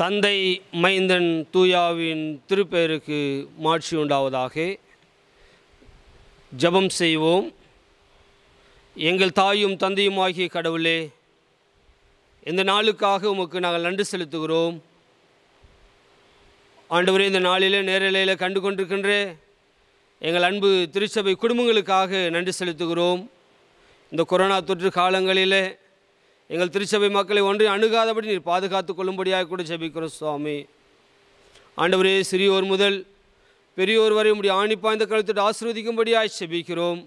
தந்தை மைந்தன் தூயாவின் திருப்பெயருக்கு மாட்சி உண்டாவதாக ஜபம் செய்வோம் எங்கள் தாயும் தந்தையும் ஆகிய கடவுளே இந்த நாளுக்காக உமக்கு நாங்கள் நன்றி செலுத்துகிறோம் ஆண்டவரே இந்த நாளில் நேரலையில் கண்டு கொண்டிருக்கின்ற எங்கள் அன்பு திருச்சபை குடும்பங்களுக்காக நன்றி செலுத்துகிறோம் இந்த கொரோனா தொற்று காலங்களில் எங்கள் திருச்சபை மக்களை ஒன்றை அணுகாதபடி நீர் பாதுகாத்து கொள்ளும்படியாக கூட ஜெபிக்கிறோம் சுவாமி ஆண்டவரே சிறியோர் முதல் பெரியோர் வரை உடைய ஆணிப்பாய்ந்த கழுத்திட்டு ஆசிர்வதிக்கும்படியாக செபிக்கிறோம்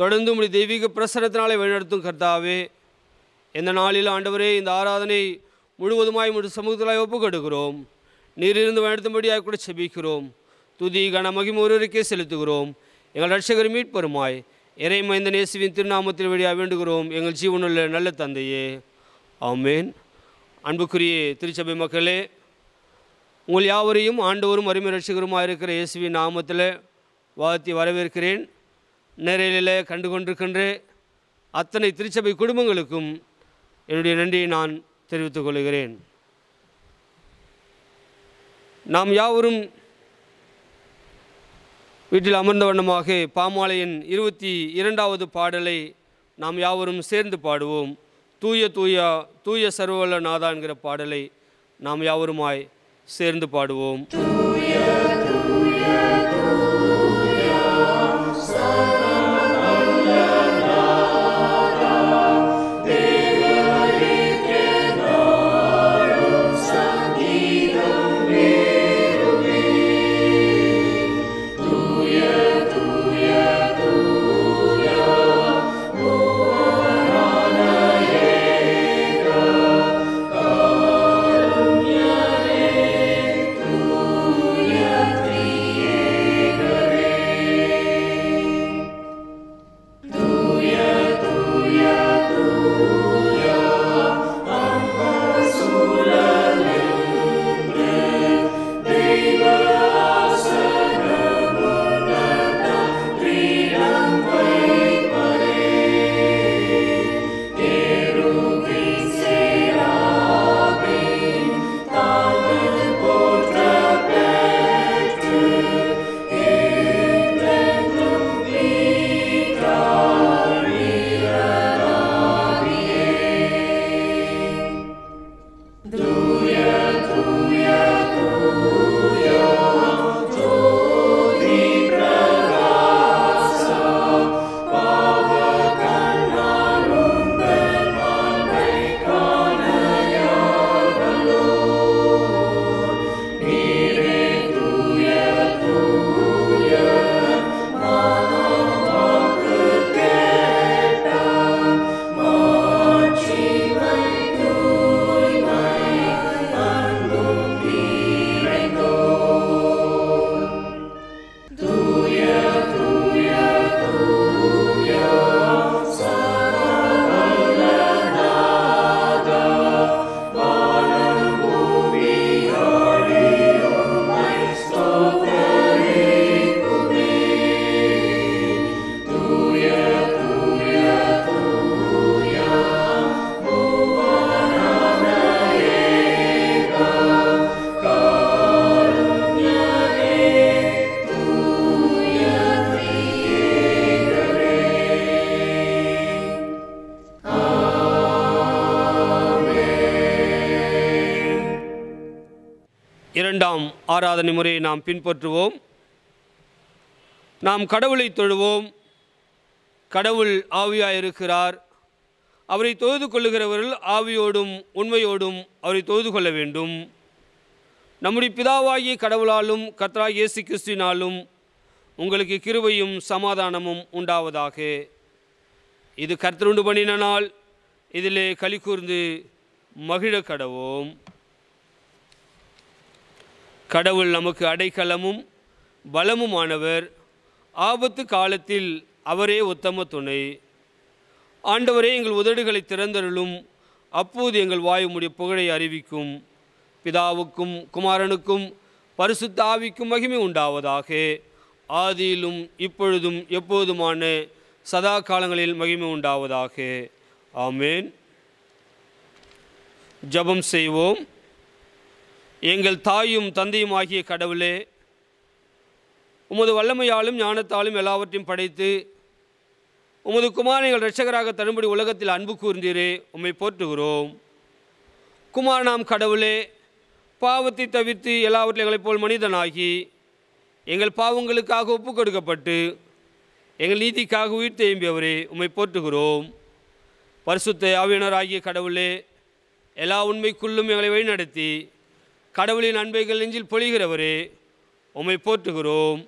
தொடர்ந்து உடைய தெய்வீக பிரசனத்தினாலே வழிநடத்தும் கர்த்தாவே எந்த நாளில் ஆண்டவரே இந்த ஆராதனை முழுவதுமாய் முழு சமூகத்தில் ஒப்புக் நீரிருந்து நீரிலிருந்து வழிநடத்தும்படியாக கூட செபிக்கிறோம் துதி கன மகிமொருவருக்கே செலுத்துகிறோம் எங்கள் ரட்சகர் மீட்பெருமாய் இறைமைந்த நேசுவின் திருநாமத்தில் வழியாக வேண்டுகிறோம் எங்கள் ஜீவனுள்ள நல்ல தந்தையே ஆமேன் அன்புக்குரிய திருச்சபை மக்களே உங்கள் யாவரையும் ஆண்டவரும் அருமை ரசிகருமாக இருக்கிற இயேசுவின் நாமத்தில் வாழ்த்தி வரவேற்கிறேன் நேரில் கண்டு கொண்டிருக்கின்ற அத்தனை திருச்சபை குடும்பங்களுக்கும் என்னுடைய நன்றியை நான் தெரிவித்துக் கொள்கிறேன் நாம் யாவரும் வீட்டில் அமர்ந்த வண்ணமாக பாமாலையின் இருபத்தி இரண்டாவது பாடலை நாம் யாவரும் சேர்ந்து பாடுவோம் தூய தூயா தூய சர்வல்ல நாதா என்கிற பாடலை நாம் யாவருமாய் சேர்ந்து பாடுவோம் ஆராதனை முறையை நாம் பின்பற்றுவோம் நாம் கடவுளை தொழுவோம் கடவுள் ஆவியாக இருக்கிறார் அவரை தொழுது கொள்ளுகிறவர்கள் ஆவியோடும் உண்மையோடும் அவரை தொழுது கொள்ள வேண்டும் நம்முடைய பிதாவாகிய கடவுளாலும் கத்ரா இயேசு கிறிஸ்தினாலும் உங்களுக்கு கிருபையும் சமாதானமும் உண்டாவதாக இது கர்த்தருண்டு பண்ணின நாள் இதிலே கலி கூர்ந்து மகிழ கடவோம் கடவுள் நமக்கு அடைக்கலமும் பலமுமானவர் ஆபத்து காலத்தில் அவரே உத்தம துணை ஆண்டவரே எங்கள் உதடுகளை திறந்தருளும் அப்போது எங்கள் வாயுமுடைய புகழை அறிவிக்கும் பிதாவுக்கும் குமாரனுக்கும் பரிசுத்தாவிக்கும் மகிமை உண்டாவதாக ஆதியிலும் இப்பொழுதும் எப்போதுமான சதா காலங்களில் மகிமை உண்டாவதாக ஆமேன் ஜபம் செய்வோம் எங்கள் தாயும் தந்தையும் ஆகிய கடவுளே உமது வல்லமையாலும் ஞானத்தாலும் எல்லாவற்றையும் படைத்து உமது குமாரங்கள் எங்கள் ரட்சகராக தரும்படி உலகத்தில் அன்பு கூர்ந்தீரே உம்மை போற்றுகிறோம் குமார் நாம் கடவுளே பாவத்தை தவிர்த்து எல்லாவற்றிலும் எங்களைப் போல் மனிதனாகி எங்கள் பாவங்களுக்காக ஒப்பு கொடுக்கப்பட்டு எங்கள் நீதிக்காக உயிர் தேம்பியவரே உம்மை போற்றுகிறோம் பரிசுத்த ஆவியனராகிய கடவுளே எல்லா உண்மைக்குள்ளும் எங்களை வழிநடத்தி கடவுளின் அன்பைகள் நெஞ்சில் பொழிகிறவரே உம்மை போற்றுகிறோம்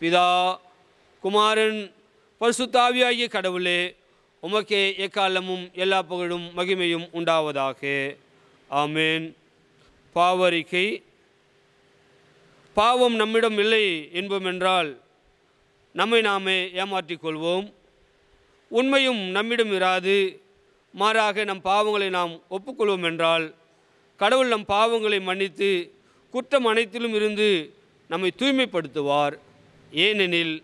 பிதா குமாரன் பரிசுத்தாவியாகிய கடவுளே உமக்கே எக்காலமும் எல்லா புகழும் மகிமையும் உண்டாவதாக ஆமேன் பாவரிக்கை பாவம் நம்மிடம் இல்லை என்பமென்றால் நம்மை நாமே ஏமாற்றிக் கொள்வோம் உண்மையும் நம்மிடம் இராது மாறாக நம் பாவங்களை நாம் ஒப்புக்கொள்வோம் என்றால் கடவுள் நம் பாவங்களை மன்னித்து குற்றம் அனைத்திலும் இருந்து நம்மை தூய்மைப்படுத்துவார் ஏனெனில்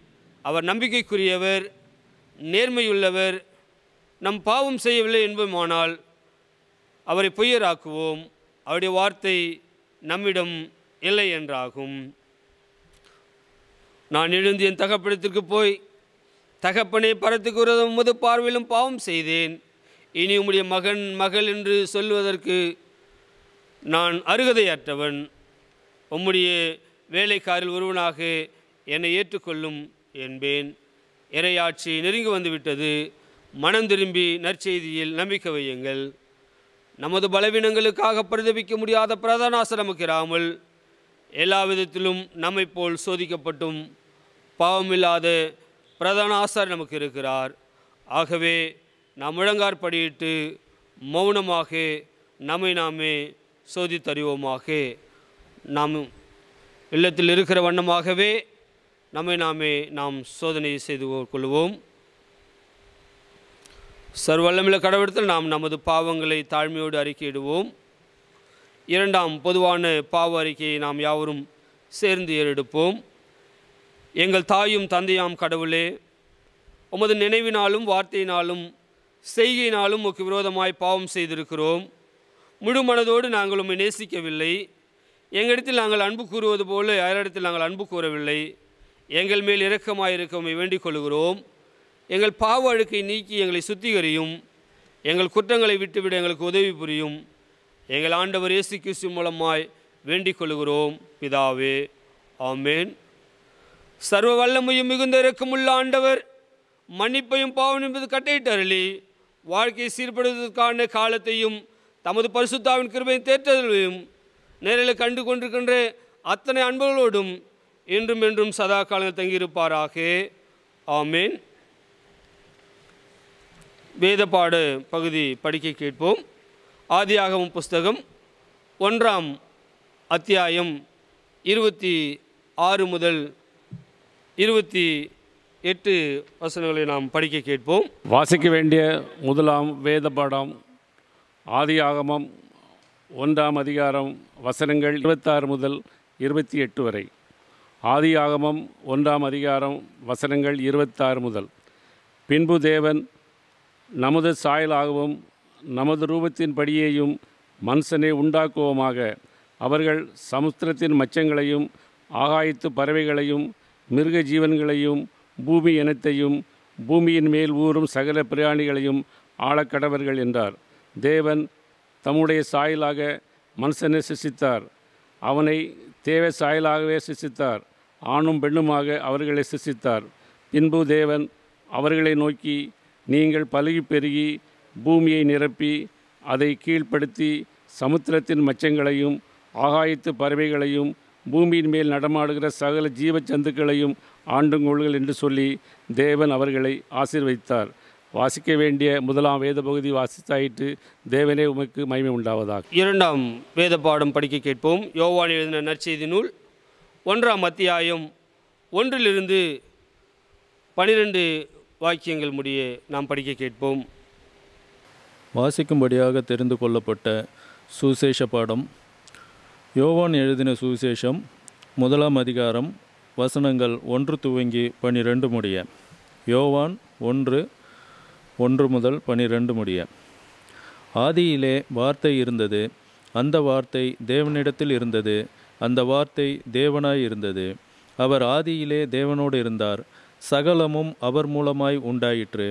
அவர் நம்பிக்கைக்குரியவர் நேர்மையுள்ளவர் நம் பாவம் செய்யவில்லை என்போமானால் அவரை பொய்யராக்குவோம் அவருடைய வார்த்தை நம்மிடம் இல்லை என்றாகும் நான் எழுந்து என் தகப்படத்திற்கு போய் தகப்பனை பரத்துக்கு விரோதம் முதல் பார்வையிலும் பாவம் செய்தேன் இனி உம்முடைய மகன் மகள் என்று சொல்வதற்கு நான் அருகதையற்றவன் உம்முடைய வேலைக்காரில் ஒருவனாக என்னை ஏற்றுக்கொள்ளும் என்பேன் இறையாட்சி நெருங்கி வந்துவிட்டது மனம் திரும்பி நற்செய்தியில் நம்பிக்கை வையுங்கள் நமது பலவீனங்களுக்காக பிரதிபிக்க முடியாத இராமல் எல்லா விதத்திலும் நம்மை போல் சோதிக்கப்பட்டும் பாவமில்லாத பிரதானாசர் நமக்கு இருக்கிறார் ஆகவே நாம் படியிட்டு மௌனமாக நம்மை நாமே சோதித்தறிவோமாக நாம் இல்லத்தில் இருக்கிற வண்ணமாகவே நம்மை நாமே நாம் சோதனை செய்து கொள்வோம் சர்வல்லமில கடவுளத்தில் நாம் நமது பாவங்களை தாழ்மையோடு அறிக்கையிடுவோம் இரண்டாம் பொதுவான பாவ அறிக்கையை நாம் யாவரும் சேர்ந்து ஏறெடுப்போம் எங்கள் தாயும் தந்தையாம் கடவுளே உமது நினைவினாலும் வார்த்தையினாலும் செய்கையினாலும் உக்கு விரோதமாய் பாவம் செய்திருக்கிறோம் முழு மனதோடு நாங்கள் உண்மை நேசிக்கவில்லை எங்களிடத்தில் நாங்கள் அன்பு கூறுவது போல யாரிடத்தில் நாங்கள் அன்பு கூறவில்லை எங்கள் மேல் இரக்கமாயிருக்க உண்மை வேண்டிக் கொள்கிறோம் எங்கள் பாவ அழுக்கை நீக்கி எங்களை சுத்திகரியும் எங்கள் குற்றங்களை விட்டுவிட எங்களுக்கு உதவி புரியும் எங்கள் ஆண்டவர் இயேசு கிறிஸ்து மூலமாய் வேண்டிக் கொள்கிறோம் பிதாவே ஆமேன் சர்வ வல்லமையும் மிகுந்த இறக்கமுள்ள ஆண்டவர் மன்னிப்பையும் பாவம் என்பது அருளி வாழ்க்கையை சீர்படுவதற்கான காலத்தையும் தமது பரிசுத்தாவின் கிருபையின் தேற்றதையும் நேரில் கண்டு கொண்டிருக்கின்ற அத்தனை அன்புகளோடும் இன்றும் என்றும் சதா காலங்கள் தங்கியிருப்பாராக ஆமேன் வேதப்பாடு பகுதி படிக்க கேட்போம் ஆதியாகவும் புஸ்தகம் ஒன்றாம் அத்தியாயம் இருபத்தி ஆறு முதல் இருபத்தி எட்டு வசனங்களை நாம் படிக்க கேட்போம் வாசிக்க வேண்டிய முதலாம் வேத பாடம் ஆதி ஆகமம் ஒன்றாம் அதிகாரம் வசனங்கள் இருபத்தாறு முதல் இருபத்தி எட்டு வரை ஆதி ஆகமம் ஒன்றாம் அதிகாரம் வசனங்கள் இருபத்தாறு முதல் பின்பு தேவன் நமது சாயலாகவும் நமது ரூபத்தின்படியேயும் மனுஷனை உண்டாக்குவோமாக அவர்கள் சமுத்திரத்தின் மச்சங்களையும் ஆகாயத்து பறவைகளையும் மிருக ஜீவன்களையும் பூமி இனத்தையும் பூமியின் மேல் ஊறும் சகல பிராணிகளையும் ஆளக்கடவர்கள் என்றார் தேவன் தம்முடைய சாயலாக மனுஷனை சிசித்தார் அவனை தேவை சாயலாகவே சிசித்தார் ஆணும் பெண்ணுமாக அவர்களை சிசித்தார் பின்பு தேவன் அவர்களை நோக்கி நீங்கள் பழுகி பெருகி பூமியை நிரப்பி அதை கீழ்ப்படுத்தி சமுத்திரத்தின் மச்சங்களையும் ஆகாயத்து பறவைகளையும் பூமியின் மேல் நடமாடுகிற சகல ஜீவ ஜந்துக்களையும் ஆண்டுங்கொள்கள் என்று சொல்லி தேவன் அவர்களை ஆசீர்வதித்தார் வாசிக்க வேண்டிய முதலாம் வேத பகுதி வாசித்தாயிற்று தேவனே உமக்கு மகிமை உண்டாவதாக இரண்டாம் வேத பாடம் படிக்க கேட்போம் யோவான் எழுதின நற்செய்தி நூல் ஒன்றாம் அத்தியாயம் ஒன்றிலிருந்து பனிரெண்டு வாக்கியங்கள் முடிய நாம் படிக்க கேட்போம் வாசிக்கும்படியாக தெரிந்து கொள்ளப்பட்ட சுசேஷ பாடம் யோவான் எழுதின சுவிசேஷம் முதலாம் அதிகாரம் வசனங்கள் ஒன்று துவங்கி பனிரெண்டு முடிய யோவான் ஒன்று ஒன்று முதல் பனிரெண்டு முடிய ஆதியிலே வார்த்தை இருந்தது அந்த வார்த்தை தேவனிடத்தில் இருந்தது அந்த வார்த்தை தேவனாய் இருந்தது அவர் ஆதியிலே தேவனோடு இருந்தார் சகலமும் அவர் மூலமாய் உண்டாயிற்று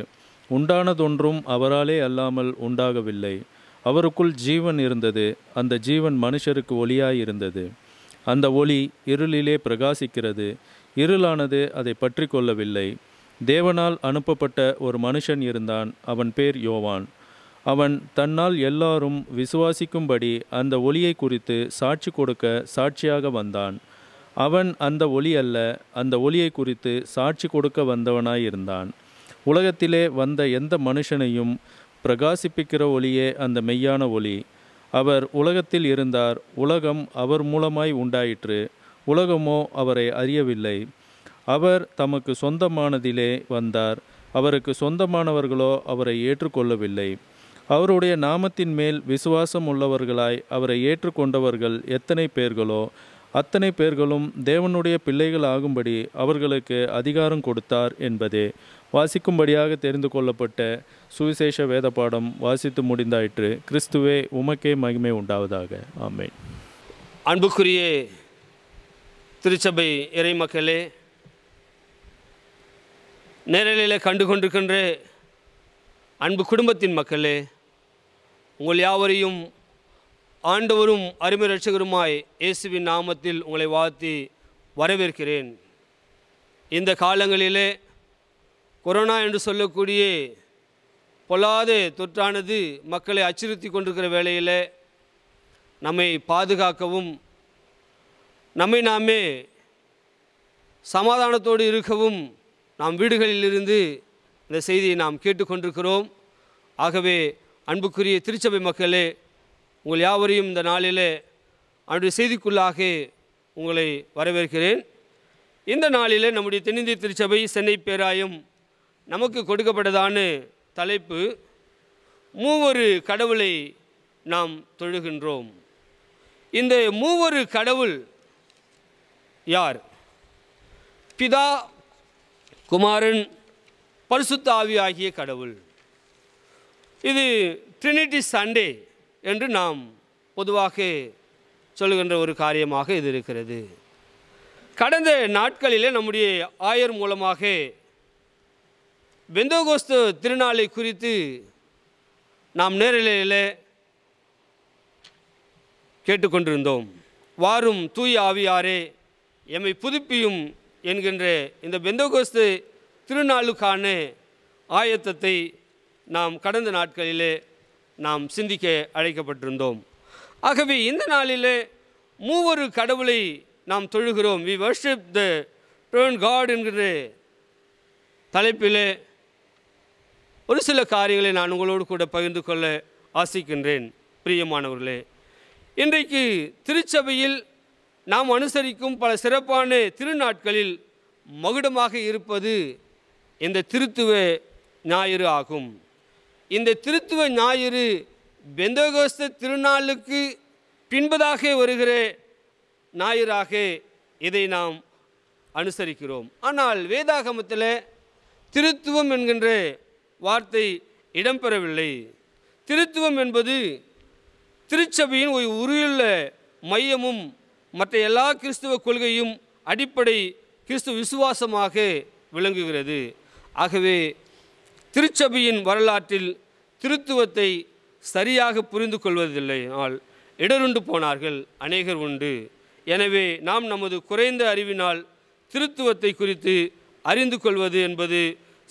உண்டானதொன்றும் அவராலே அல்லாமல் உண்டாகவில்லை அவருக்குள் ஜீவன் இருந்தது அந்த ஜீவன் மனுஷருக்கு ஒளியாய் இருந்தது அந்த ஒளி இருளிலே பிரகாசிக்கிறது இருளானது அதை பற்றி கொள்ளவில்லை தேவனால் அனுப்பப்பட்ட ஒரு மனுஷன் இருந்தான் அவன் பேர் யோவான் அவன் தன்னால் எல்லாரும் விசுவாசிக்கும்படி அந்த ஒளியை குறித்து சாட்சி கொடுக்க சாட்சியாக வந்தான் அவன் அந்த ஒளி அல்ல அந்த ஒளியை குறித்து சாட்சி கொடுக்க வந்தவனாயிருந்தான் உலகத்திலே வந்த எந்த மனுஷனையும் பிரகாசிப்பிக்கிற ஒளியே அந்த மெய்யான ஒளி அவர் உலகத்தில் இருந்தார் உலகம் அவர் மூலமாய் உண்டாயிற்று உலகமோ அவரை அறியவில்லை அவர் தமக்கு சொந்தமானதிலே வந்தார் அவருக்கு சொந்தமானவர்களோ அவரை ஏற்றுக்கொள்ளவில்லை அவருடைய நாமத்தின் மேல் விசுவாசம் உள்ளவர்களாய் அவரை ஏற்றுக்கொண்டவர்கள் எத்தனை பேர்களோ அத்தனை பேர்களும் தேவனுடைய பிள்ளைகள் ஆகும்படி அவர்களுக்கு அதிகாரம் கொடுத்தார் என்பதே வாசிக்கும்படியாக தெரிந்து கொள்ளப்பட்ட சுவிசேஷ வேத பாடம் வாசித்து முடிந்தாயிற்று கிறிஸ்துவே உமக்கே மகிமை உண்டாவதாக ஆமை அன்புக்குரிய திருச்சபை இறைமக்களே நேரலையில் கண்டு கொண்டிருக்கின்ற அன்பு குடும்பத்தின் மக்களே உங்கள் யாவரையும் ஆண்டவரும் அருமை ரட்சகருமாய் இயேசுவின் நாமத்தில் உங்களை வாழ்த்தி வரவேற்கிறேன் இந்த காலங்களிலே கொரோனா என்று சொல்லக்கூடிய பொல்லாத தொற்றானது மக்களை அச்சுறுத்தி கொண்டிருக்கிற வேளையில் நம்மை பாதுகாக்கவும் நம்மை நாமே சமாதானத்தோடு இருக்கவும் நாம் வீடுகளிலிருந்து இந்த செய்தியை நாம் கேட்டுக்கொண்டிருக்கிறோம் ஆகவே அன்புக்குரிய திருச்சபை மக்களே உங்கள் யாவரையும் இந்த நாளிலே அவருடைய செய்திக்குள்ளாக உங்களை வரவேற்கிறேன் இந்த நாளிலே நம்முடைய தென்னிந்திய திருச்சபை சென்னை பேராயம் நமக்கு கொடுக்கப்பட்டதான தலைப்பு மூவரு கடவுளை நாம் தொழுகின்றோம் இந்த மூவரு கடவுள் யார் பிதா குமாரன் பரிசுத்த ஆவி ஆகிய கடவுள் இது ட்ரினிட்டி சண்டே என்று நாம் பொதுவாக சொல்லுகின்ற ஒரு காரியமாக இது இருக்கிறது கடந்த நாட்களிலே நம்முடைய ஆயர் மூலமாக பெந்தோகோஸ்து திருநாளை குறித்து நாம் நேரலையில் கேட்டுக்கொண்டிருந்தோம் வாரும் தூய் ஆவியாரே எம்மை புதுப்பியும் என்கின்ற இந்த பெந்தகோஸ்து திருநாளுக்கான ஆயத்தத்தை நாம் கடந்த நாட்களிலே நாம் சிந்திக்க அழைக்கப்பட்டிருந்தோம் ஆகவே இந்த நாளிலே மூவொரு கடவுளை நாம் தொழுகிறோம் we worship the triune God என்கிற தலைப்பிலே ஒரு சில காரியங்களை நான் உங்களோடு கூட பகிர்ந்து கொள்ள ஆசிக்கின்றேன் பிரியமானவர்களே இன்றைக்கு திருச்சபையில் நாம் அனுசரிக்கும் பல சிறப்பான திருநாட்களில் மகுடமாக இருப்பது இந்த திருத்துவ ஞாயிறு ஆகும் இந்த திருத்துவ ஞாயிறு பெந்தகோஸ்த திருநாளுக்கு பின்பதாக வருகிற ஞாயிறாக இதை நாம் அனுசரிக்கிறோம் ஆனால் வேதாகமத்தில் திருத்துவம் என்கின்ற வார்த்தை இடம்பெறவில்லை திருத்துவம் என்பது திருச்சபையின் ஒரு உருவுள்ள மையமும் மற்ற எல்லா கிறிஸ்துவ கொள்கையும் அடிப்படை கிறிஸ்துவ விசுவாசமாக விளங்குகிறது ஆகவே திருச்சபையின் வரலாற்றில் திருத்துவத்தை சரியாக புரிந்து கொள்வதில்லை ஆனால் இடருண்டு போனார்கள் அநேகர் உண்டு எனவே நாம் நமது குறைந்த அறிவினால் திருத்துவத்தை குறித்து அறிந்து கொள்வது என்பது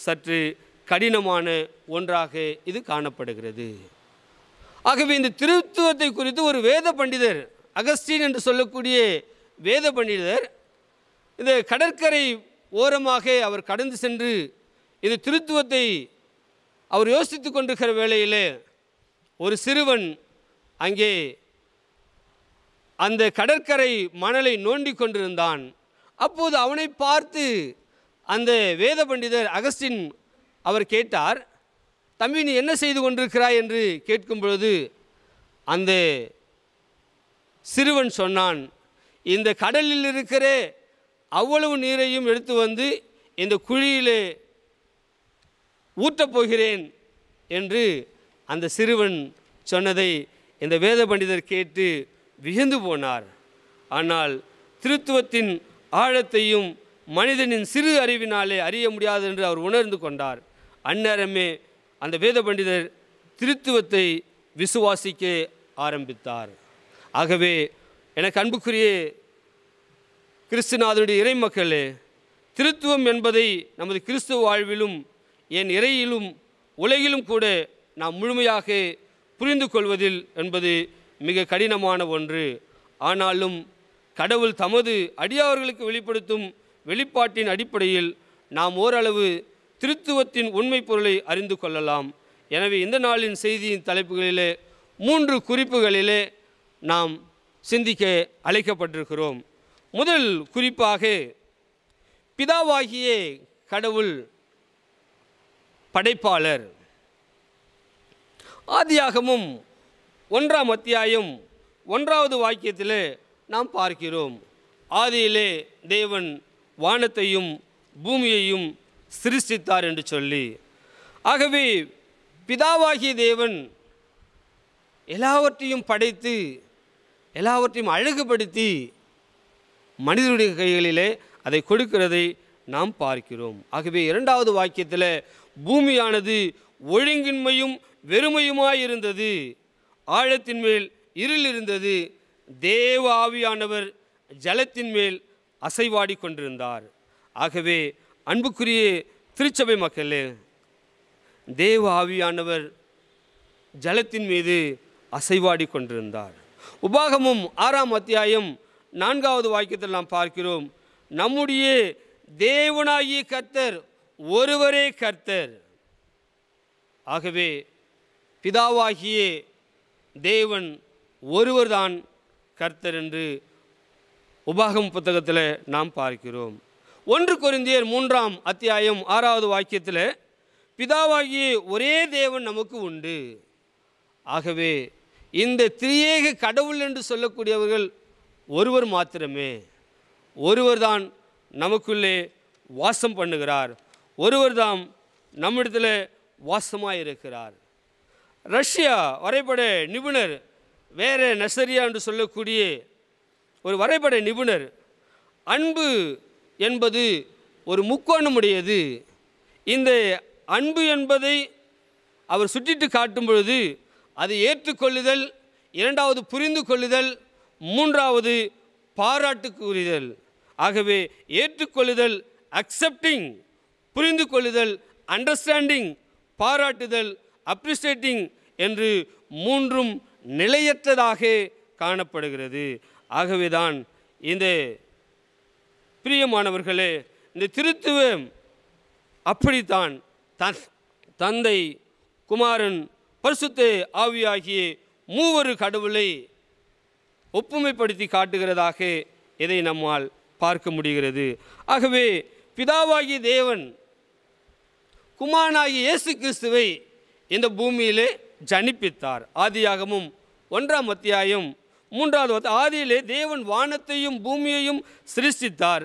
சற்று கடினமான ஒன்றாக இது காணப்படுகிறது ஆகவே இந்த திருத்துவத்தை குறித்து ஒரு வேத பண்டிதர் அகஸ்டீன் என்று சொல்லக்கூடிய வேத பண்டிதர் இந்த கடற்கரை ஓரமாக அவர் கடந்து சென்று இது திருத்துவத்தை அவர் யோசித்து கொண்டிருக்கிற வேளையில் ஒரு சிறுவன் அங்கே அந்த கடற்கரை மணலை நோண்டி கொண்டிருந்தான் அப்போது அவனை பார்த்து அந்த வேத பண்டிதர் அகஸ்டின் அவர் கேட்டார் தம்பி நீ என்ன செய்து கொண்டிருக்கிறாய் என்று கேட்கும் பொழுது அந்த சிறுவன் சொன்னான் இந்த கடலில் இருக்கிற அவ்வளவு நீரையும் எடுத்து வந்து இந்த குழியிலே ஊற்றப்போகிறேன் போகிறேன் என்று அந்த சிறுவன் சொன்னதை இந்த வேத பண்டிதர் கேட்டு வியந்து போனார் ஆனால் திருத்துவத்தின் ஆழத்தையும் மனிதனின் சிறு அறிவினாலே அறிய முடியாது என்று அவர் உணர்ந்து கொண்டார் அந்நேரமே அந்த வேத பண்டிதர் திருத்துவத்தை விசுவாசிக்க ஆரம்பித்தார் ஆகவே எனக்கு அன்புக்குரிய கிறிஸ்துநாதனுடைய இறை மக்களே திருத்துவம் என்பதை நமது கிறிஸ்துவ வாழ்விலும் என் இறையிலும் உலகிலும் கூட நாம் முழுமையாக புரிந்து கொள்வதில் என்பது மிக கடினமான ஒன்று ஆனாலும் கடவுள் தமது அடியார்களுக்கு வெளிப்படுத்தும் வெளிப்பாட்டின் அடிப்படையில் நாம் ஓரளவு திருத்துவத்தின் உண்மை பொருளை அறிந்து கொள்ளலாம் எனவே இந்த நாளின் செய்தியின் தலைப்புகளிலே மூன்று குறிப்புகளிலே நாம் சிந்திக்க அழைக்கப்பட்டிருக்கிறோம் முதல் குறிப்பாக பிதாவாகிய கடவுள் படைப்பாளர் ஆதியாகமும் ஒன்றாம் அத்தியாயம் ஒன்றாவது வாக்கியத்தில் நாம் பார்க்கிறோம் ஆதியிலே தேவன் வானத்தையும் பூமியையும் சிருஷ்டித்தார் என்று சொல்லி ஆகவே பிதாவாகிய தேவன் எல்லாவற்றையும் படைத்து எல்லாவற்றையும் அழகுபடுத்தி மனிதனுடைய கைகளிலே அதை கொடுக்கிறதை நாம் பார்க்கிறோம் ஆகவே இரண்டாவது வாக்கியத்தில் பூமியானது ஒழுங்கின்மையும் வெறுமையுமாய் இருந்தது ஆழத்தின் மேல் இருள் இருந்தது தேவ ஆவியானவர் ஜலத்தின் மேல் அசைவாடி கொண்டிருந்தார் ஆகவே அன்புக்குரிய திருச்சபை மக்களே தேவ ஆவியானவர் ஜலத்தின் மீது அசைவாடி கொண்டிருந்தார் உபாகமும் ஆறாம் அத்தியாயம் நான்காவது வாக்கியத்தில் நாம் பார்க்கிறோம் நம்முடைய தேவனாகிய கர்த்தர் ஒருவரே கர்த்தர் ஆகவே பிதாவாகிய தேவன் ஒருவர்தான் கர்த்தர் என்று உபாகம் புத்தகத்தில் நாம் பார்க்கிறோம் ஒன்று குறிந்தியர் மூன்றாம் அத்தியாயம் ஆறாவது வாக்கியத்தில் பிதாவாகிய ஒரே தேவன் நமக்கு உண்டு ஆகவே இந்த திரியேக கடவுள் என்று சொல்லக்கூடியவர்கள் ஒருவர் மாத்திரமே ஒருவர் தான் நமக்குள்ளே வாசம் பண்ணுகிறார் ஒருவர் தாம் நம்மிடத்தில் வாசமாக இருக்கிறார் ரஷ்யா வரைபட நிபுணர் வேறு நசரியா என்று சொல்லக்கூடிய ஒரு வரைபட நிபுணர் அன்பு என்பது ஒரு முக்கோணமுடையது இந்த அன்பு என்பதை அவர் சுட்டிட்டு காட்டும் பொழுது அதை ஏற்றுக்கொள்ளுதல் இரண்டாவது புரிந்து கொள்ளுதல் மூன்றாவது பாராட்டு கூறுதல் ஆகவே ஏற்றுக்கொள்ளுதல் அக்செப்டிங் புரிந்து கொள்ளுதல் அண்டர்ஸ்டாண்டிங் பாராட்டுதல் அப்ரிசியேட்டிங் என்று மூன்றும் நிலையற்றதாக காணப்படுகிறது ஆகவேதான் இந்த பிரியமானவர்களே இந்த திருத்துவம் அப்படித்தான் தந்தை குமாரன் பரிசுத்து ஆவியாகிய மூவரு கடவுளை ஒப்புமைப்படுத்தி காட்டுகிறதாக இதை நம்மால் பார்க்க முடிகிறது ஆகவே பிதாவாகிய தேவன் குமாரனாகிய இயேசு கிறிஸ்துவை இந்த பூமியிலே ஜனிப்பித்தார் ஆதியாகமும் ஒன்றாம் அத்தியாயம் மூன்றாவது ஆதியிலே தேவன் வானத்தையும் பூமியையும் சிருஷ்டித்தார்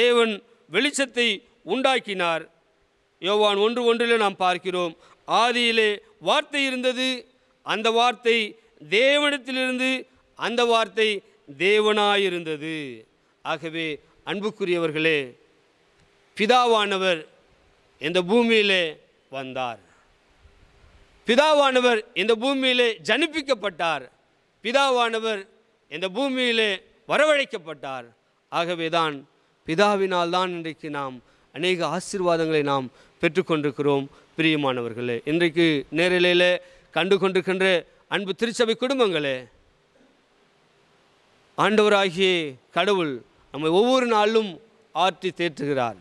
தேவன் வெளிச்சத்தை உண்டாக்கினார் யோவான் ஒன்று ஒன்றில் நாம் பார்க்கிறோம் ஆதியிலே வார்த்தை இருந்தது அந்த வார்த்தை தேவனத்திலிருந்து அந்த வார்த்தை தேவனாயிருந்தது ஆகவே அன்புக்குரியவர்களே பிதாவானவர் இந்த பூமியிலே வந்தார் பிதாவானவர் இந்த பூமியிலே ஜனிப்பிக்கப்பட்டார் பிதாவானவர் இந்த பூமியிலே வரவழைக்கப்பட்டார் ஆகவே தான் பிதாவினால் தான் இன்றைக்கு நாம் அநேக ஆசீர்வாதங்களை நாம் பெற்றுக்கொண்டிருக்கிறோம் பிரியமானவர்களே இன்றைக்கு நேரலையில் கண்டு கொண்டிருக்கின்ற அன்பு திருச்சபை குடும்பங்களே ஆண்டவராகிய கடவுள் நம்மை ஒவ்வொரு நாளும் ஆற்றி தேற்றுகிறார்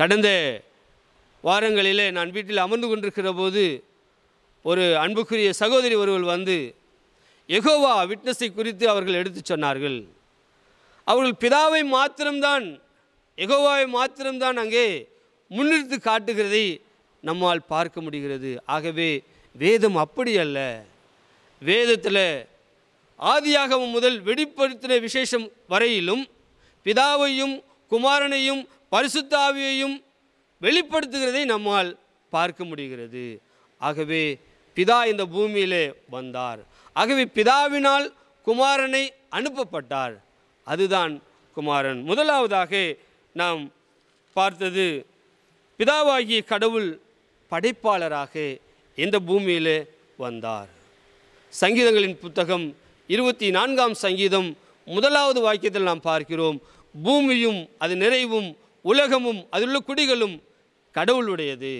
கடந்த வாரங்களிலே நான் வீட்டில் அமர்ந்து கொண்டிருக்கிற போது ஒரு அன்புக்குரிய சகோதரி ஒருவர் வந்து எகோவா விட்னஸை குறித்து அவர்கள் எடுத்து சொன்னார்கள் அவர்கள் பிதாவை மாத்திரம்தான் எகோவாவை மாத்திரம்தான் அங்கே முன்னிறுத்து காட்டுகிறதை நம்மால் பார்க்க முடிகிறது ஆகவே வேதம் அப்படி அல்ல வேதத்தில் ஆதியாகவும் முதல் வெடிப்படுத்தின விசேஷம் வரையிலும் பிதாவையும் குமாரனையும் பரிசுத்தாவியையும் வெளிப்படுத்துகிறதை நம்மால் பார்க்க முடிகிறது ஆகவே பிதா இந்த பூமியிலே வந்தார் ஆகவே பிதாவினால் குமாரனை அனுப்பப்பட்டார் அதுதான் குமாரன் முதலாவதாக நாம் பார்த்தது பிதாவாகிய கடவுள் படைப்பாளராக இந்த பூமியில் வந்தார் சங்கீதங்களின் புத்தகம் இருபத்தி நான்காம் சங்கீதம் முதலாவது வாக்கியத்தில் நாம் பார்க்கிறோம் பூமியும் அது நிறைவும் உலகமும் அதிலுள்ள குடிகளும் கடவுளுடையது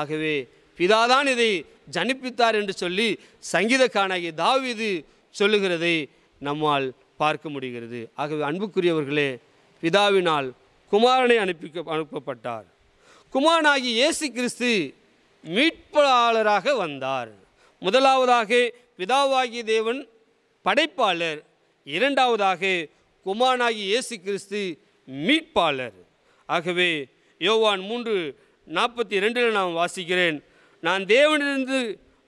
ஆகவே பிதாதான் இதை ஜனிப்பித்தார் என்று சொல்லி சங்கீதக்கானாகிய தாவிது சொல்லுகிறதை நம்மால் பார்க்க முடிகிறது ஆகவே அன்புக்குரியவர்களே பிதாவினால் குமாரனை அனுப்பி அனுப்பப்பட்டார் குமாரனாகி இயேசு கிறிஸ்து மீட்பாளராக வந்தார் முதலாவதாக பிதாவாகிய தேவன் படைப்பாளர் இரண்டாவதாக குமானாகி இயேசு கிறிஸ்து மீட்பாளர் ஆகவே யோவான் மூன்று நாற்பத்தி ரெண்டில் நான் வாசிக்கிறேன் நான் தேவனிலிருந்து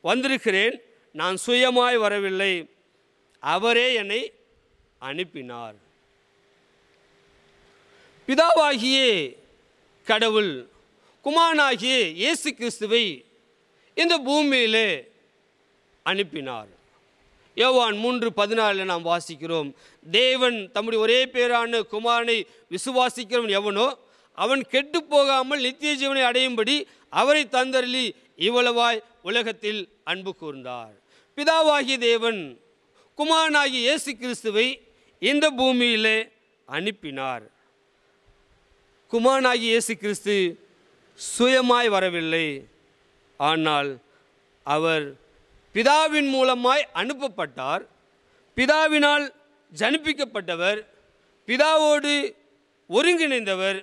வந்திருக்கிறேன் நான் சுயமாய் வரவில்லை அவரே என்னை அனுப்பினார் பிதாவாகியே கடவுள் குமாரனாகிய இயேசு கிறிஸ்துவை இந்த பூமியிலே அனுப்பினார் யோவான் மூன்று பதினாலில் நாம் வாசிக்கிறோம் தேவன் தம்முடைய ஒரே பேரான குமாரனை விசுவாசிக்கிறவன் எவனோ அவன் கெட்டு போகாமல் நித்திய ஜீவனை அடையும்படி அவரை தந்தருளி இவ்வளவாய் உலகத்தில் அன்பு கூர்ந்தார் பிதாவாகிய தேவன் குமாரனாகிய இயேசு கிறிஸ்துவை இந்த பூமியிலே அனுப்பினார் குமாரனாகிய இயேசு கிறிஸ்து சுயமாய் வரவில்லை ஆனால் அவர் பிதாவின் மூலமாய் அனுப்பப்பட்டார் பிதாவினால் ஜனிப்பிக்கப்பட்டவர் பிதாவோடு ஒருங்கிணைந்தவர்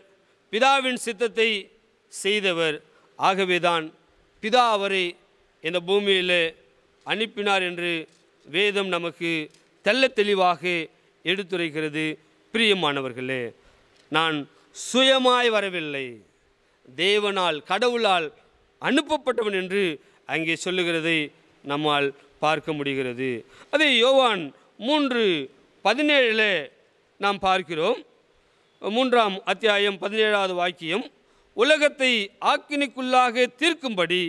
பிதாவின் சித்தத்தை செய்தவர் ஆகவேதான் பிதா அவரை இந்த பூமியில் அனுப்பினார் என்று வேதம் நமக்கு தெல்ல தெளிவாக எடுத்துரைக்கிறது பிரியமானவர்களே நான் சுயமாய் வரவில்லை தேவனால் கடவுளால் அனுப்பப்பட்டவன் என்று அங்கே சொல்லுகிறதை நம்மால் பார்க்க முடிகிறது அதே யோவான் மூன்று பதினேழில் நாம் பார்க்கிறோம் மூன்றாம் அத்தியாயம் பதினேழாவது வாக்கியம் உலகத்தை ஆக்கினிக்குள்ளாக தீர்க்கும்படி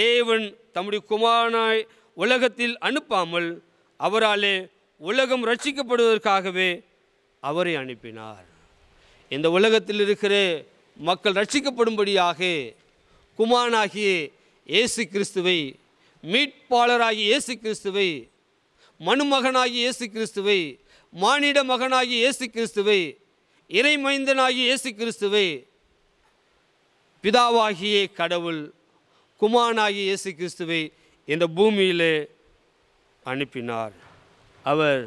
தேவன் தம்முடைய குமாரனாய் உலகத்தில் அனுப்பாமல் அவராலே உலகம் ரட்சிக்கப்படுவதற்காகவே அவரை அனுப்பினார் இந்த உலகத்தில் இருக்கிற மக்கள் ரட்சிக்கப்படும்படியாக குமாரனாகிய இயேசு கிறிஸ்துவை மீட்பாளராகிய இயேசு கிறிஸ்துவை மனுமகனாகிய இயேசு கிறிஸ்துவை மானிட மகனாகிய இயேசு கிறிஸ்துவை இறைமைந்தனாகிய இயேசு கிறிஸ்துவை பிதாவாகிய கடவுள் குமானாகிய இயேசு கிறிஸ்துவை இந்த பூமியில் அனுப்பினார் அவர்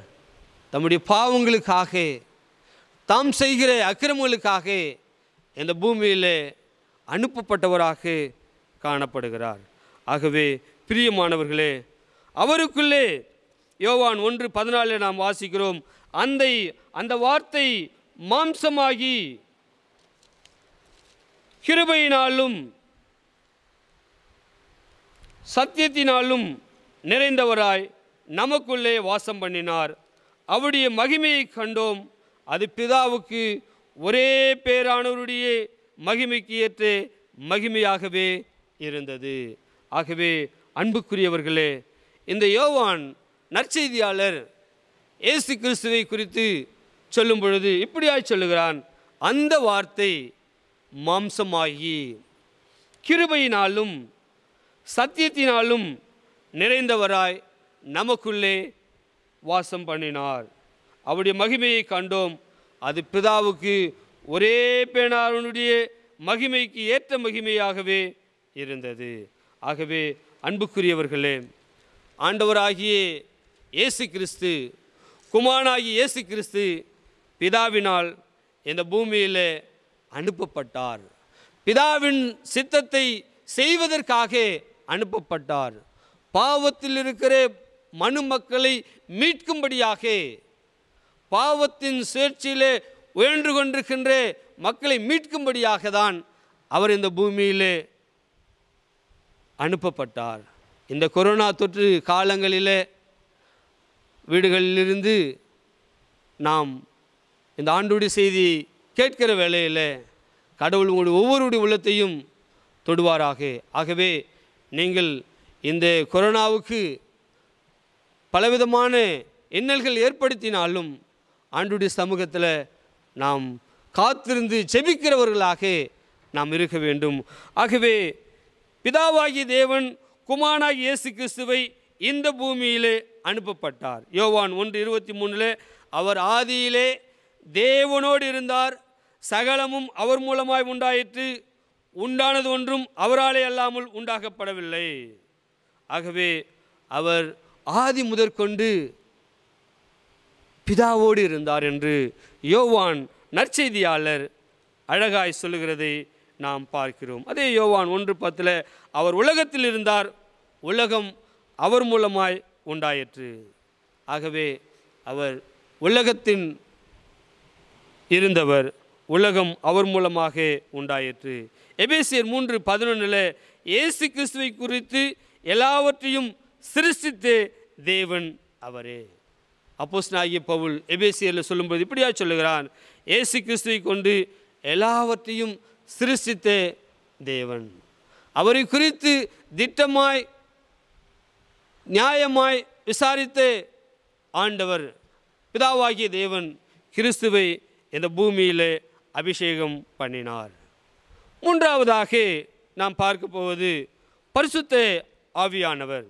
தம்முடைய பாவங்களுக்காக தாம் செய்கிற அக்கிரமங்களுக்காக இந்த பூமியிலே அனுப்பப்பட்டவராக காணப்படுகிறார் ஆகவே பிரியமானவர்களே அவருக்குள்ளே யோவான் ஒன்று பதினாலில் நாம் வாசிக்கிறோம் அந்த அந்த வார்த்தை மாம்சமாகி கிருபையினாலும் சத்தியத்தினாலும் நிறைந்தவராய் நமக்குள்ளே வாசம் பண்ணினார் அவருடைய மகிமையை கண்டோம் அது பிதாவுக்கு ஒரே பேரானவருடைய மகிமைக்கு ஏற்ற மகிமையாகவே இருந்தது ஆகவே அன்புக்குரியவர்களே இந்த யோவான் நற்செய்தியாளர் ஏசு கிறிஸ்துவை குறித்து சொல்லும் பொழுது இப்படியாய் சொல்லுகிறான் அந்த வார்த்தை மாம்சமாகி கிருபையினாலும் சத்தியத்தினாலும் நிறைந்தவராய் நமக்குள்ளே வாசம் பண்ணினார் அவருடைய மகிமையை கண்டோம் அது பிதாவுக்கு ஒரே பேனாருனுடைய மகிமைக்கு ஏற்ற மகிமையாகவே இருந்தது ஆகவே அன்புக்குரியவர்களே ஆண்டவராகிய இயேசு கிறிஸ்து குமானாகி இயேசு கிறிஸ்து பிதாவினால் இந்த பூமியில் அனுப்பப்பட்டார் பிதாவின் சித்தத்தை செய்வதற்காக அனுப்பப்பட்டார் பாவத்தில் இருக்கிற மனு மக்களை மீட்கும்படியாக பாவத்தின் சுயற்சியிலே உயன்று கொண்டிருக்கின்ற மக்களை மீட்கும்படியாக தான் அவர் இந்த பூமியிலே அனுப்பப்பட்டார் இந்த கொரோனா தொற்று காலங்களிலே வீடுகளிலிருந்து நாம் இந்த ஆண்டோடி செய்தி கேட்கிற வேளையில் கடவுள் உங்களுடைய ஒவ்வொருடைய உள்ளத்தையும் தொடுவாராக ஆகவே நீங்கள் இந்த கொரோனாவுக்கு பலவிதமான இன்னல்கள் ஏற்படுத்தினாலும் ஆண்டுடைய சமூகத்தில் நாம் காத்திருந்து செபிக்கிறவர்களாக நாம் இருக்க வேண்டும் ஆகவே பிதாவாகி தேவன் குமானாக இயேசு கிறிஸ்துவை இந்த பூமியிலே அனுப்பப்பட்டார் யோவான் ஒன்று இருபத்தி மூணில் அவர் ஆதியிலே தேவனோடு இருந்தார் சகலமும் அவர் மூலமாய் உண்டாயிற்று உண்டானது ஒன்றும் அவராலே அல்லாமல் உண்டாக்கப்படவில்லை ஆகவே அவர் ஆதி முதற்கொண்டு பிதாவோடு இருந்தார் என்று யோவான் நற்செய்தியாளர் அழகாய் சொல்லுகிறதை நாம் பார்க்கிறோம் அதே யோவான் ஒன்று பத்தில் அவர் உலகத்தில் இருந்தார் உலகம் அவர் மூலமாய் உண்டாயிற்று ஆகவே அவர் உலகத்தின் இருந்தவர் உலகம் அவர் மூலமாக உண்டாயிற்று எபேசியர் மூன்று பதினொன்றில் இயேசு கிறிஸ்துவை குறித்து எல்லாவற்றையும் சிருஷ்டித்து தேவன் அவரே நாகி பவுல் எபேசியரில் சொல்லும்போது இப்படியா சொல்லுகிறான் ஏசு கிறிஸ்துவை கொண்டு எல்லாவற்றையும் சிருஷ்டித்த தேவன் அவரை குறித்து திட்டமாய் நியாயமாய் விசாரித்த ஆண்டவர் பிதாவாகிய தேவன் கிறிஸ்துவை இந்த பூமியில் அபிஷேகம் பண்ணினார் மூன்றாவதாக நாம் பார்க்க போவது பரிசுத்த ஆவியானவர்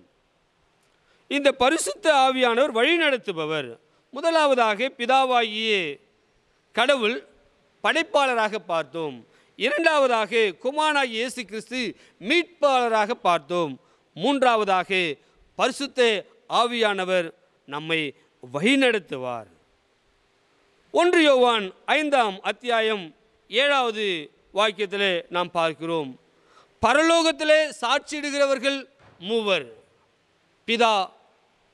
இந்த பரிசுத்த ஆவியானவர் வழிநடத்துபவர் முதலாவதாக பிதாவாகிய கடவுள் படைப்பாளராக பார்த்தோம் இரண்டாவதாக குமானாகி இயேசு கிறிஸ்து மீட்பாளராக பார்த்தோம் மூன்றாவதாக பரிசுத்த ஆவியானவர் நம்மை வழிநடத்துவார் ஒன்று யோவான் ஐந்தாம் அத்தியாயம் ஏழாவது வாக்கியத்தில் நாம் பார்க்கிறோம் பரலோகத்திலே சாட்சியிடுகிறவர்கள் மூவர் பிதா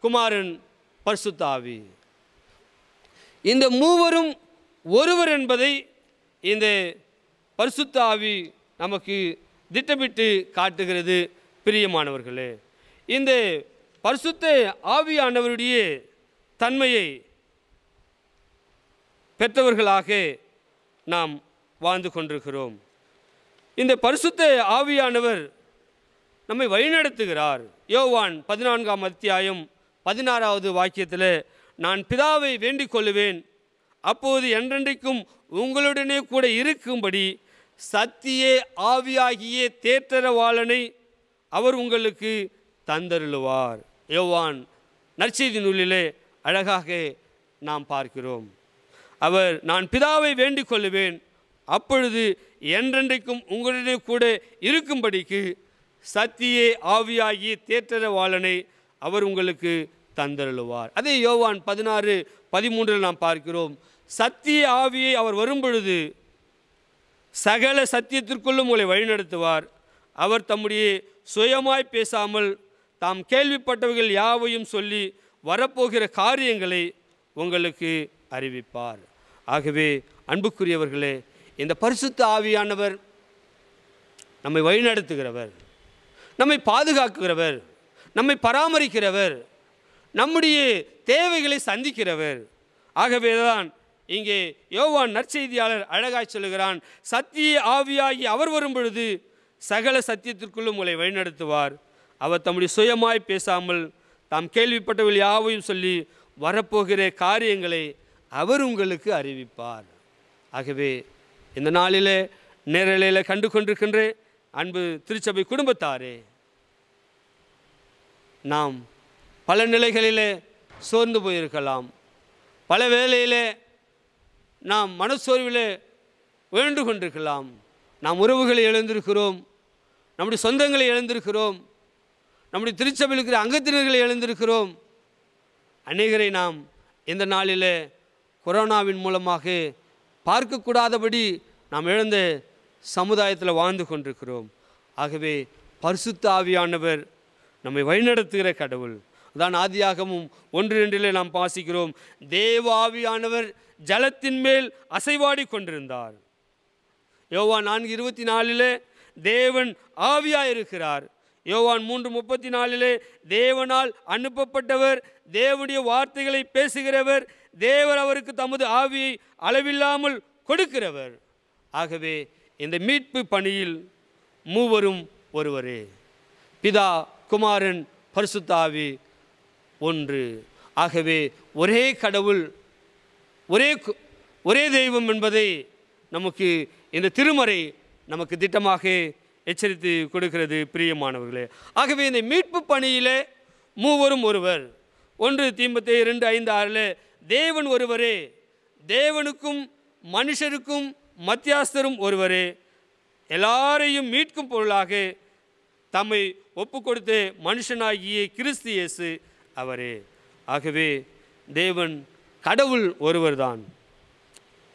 குமாரன் பர்சுத்தாவி இந்த மூவரும் ஒருவர் என்பதை இந்த பர்சுத்தாவி நமக்கு திட்டமிட்டு காட்டுகிறது பிரியமானவர்களே இந்த பரிசுத்த ஆவியானவருடைய தன்மையை பெற்றவர்களாக நாம் வாழ்ந்து கொண்டிருக்கிறோம் இந்த பரிசுத்த ஆவியானவர் நம்மை வழிநடத்துகிறார் யோவான் பதினான்காம் அத்தியாயம் பதினாறாவது வாக்கியத்தில் நான் பிதாவை வேண்டிக் கொள்ளுவேன் அப்போது என்றென்றைக்கும் உங்களுடனே கூட இருக்கும்படி சத்தியே ஆவியாகிய தேற்றரவாளனை அவர் உங்களுக்கு தந்தருளுவார் யோவான் நற்செய்தி நூலிலே அழகாக நாம் பார்க்கிறோம் அவர் நான் பிதாவை வேண்டிக் கொள்ளுவேன் அப்பொழுது என்றென்றைக்கும் உங்களுடனே கூட இருக்கும்படிக்கு சத்தியே ஆவியாகி தேற்றரவாளனை அவர் உங்களுக்கு தந்தருளுவார் அதே யோவான் பதினாறு பதிமூன்றில் நாம் பார்க்கிறோம் சத்திய ஆவியை அவர் வரும்பொழுது சகல சத்தியத்திற்குள்ளும் உங்களை வழிநடத்துவார் அவர் தம்முடைய சுயமாய் பேசாமல் தாம் கேள்விப்பட்டவர்கள் யாவையும் சொல்லி வரப்போகிற காரியங்களை உங்களுக்கு அறிவிப்பார் ஆகவே அன்புக்குரியவர்களே இந்த பரிசுத்த ஆவியானவர் நம்மை வழிநடத்துகிறவர் நம்மை பாதுகாக்குகிறவர் நம்மை பராமரிக்கிறவர் நம்முடைய தேவைகளை சந்திக்கிறவர் ஆகவேதான் இங்கே யோவான் நற்செய்தியாளர் அழகாய் சொல்கிறான் சத்திய ஆவியாகி அவர் வரும் பொழுது சகல சத்தியத்திற்குள்ளும் உங்களை வழிநடத்துவார் அவர் தம்முடைய சுயமாய் பேசாமல் தாம் கேள்விப்பட்டவர்கள் யாவையும் சொல்லி வரப்போகிற காரியங்களை அவர் உங்களுக்கு அறிவிப்பார் ஆகவே இந்த நாளிலே நேரலையில் கண்டு கொண்டிருக்கின்ற அன்பு திருச்சபை குடும்பத்தாரே நாம் பல நிலைகளிலே சோர்ந்து போயிருக்கலாம் பல வேலையிலே நாம் மனச்சோர்விலே உயர்ந்து கொண்டிருக்கலாம் நாம் உறவுகளை எழுந்திருக்கிறோம் நம்முடைய சொந்தங்களை எழுந்திருக்கிறோம் நம்முடைய திருச்சபையில் இருக்கிற அங்கத்தினர்களை எழுந்திருக்கிறோம் அநேகரை நாம் இந்த நாளில் கொரோனாவின் மூலமாக பார்க்கக்கூடாதபடி நாம் இழந்த சமுதாயத்தில் வாழ்ந்து கொண்டிருக்கிறோம் ஆகவே பரிசுத்த ஆவியானவர் நம்மை வழிநடத்துகிற கடவுள் அதான் ஆதியாகமும் ஒன்று ரெண்டிலே நாம் பாசிக்கிறோம் தேவாவியானவர் ஜலத்தின் மேல் அசைவாடி கொண்டிருந்தார் யோவான் நான்கு இருபத்தி நாலிலே தேவன் ஆவியாக இருக்கிறார் யோவான் மூன்று முப்பத்தி நாலிலே தேவனால் அனுப்பப்பட்டவர் தேவனுடைய வார்த்தைகளை பேசுகிறவர் தேவர் அவருக்கு தமது ஆவியை அளவில்லாமல் கொடுக்கிறவர் ஆகவே இந்த மீட்பு பணியில் மூவரும் ஒருவரே பிதா குமாரன் பரிசுத்தாவி ஒன்று ஆகவே ஒரே கடவுள் ஒரே ஒரே தெய்வம் என்பதை நமக்கு இந்த திருமறை நமக்கு திட்டமாக எச்சரித்து கொடுக்கிறது பிரியமானவர்களே ஆகவே இந்த மீட்பு பணியில் மூவரும் ஒருவர் ஒன்று தீம்பத்தை ரெண்டு ஐந்து ஆறில் தேவன் ஒருவரே தேவனுக்கும் மனுஷருக்கும் மத்தியாஸ்தரும் ஒருவரே எல்லாரையும் மீட்கும் பொருளாக தம்மை ஒப்பு கொடுத்த மனுஷனாகிய கிறிஸ்து இயேசு அவரே ஆகவே தேவன் கடவுள் ஒருவர்தான்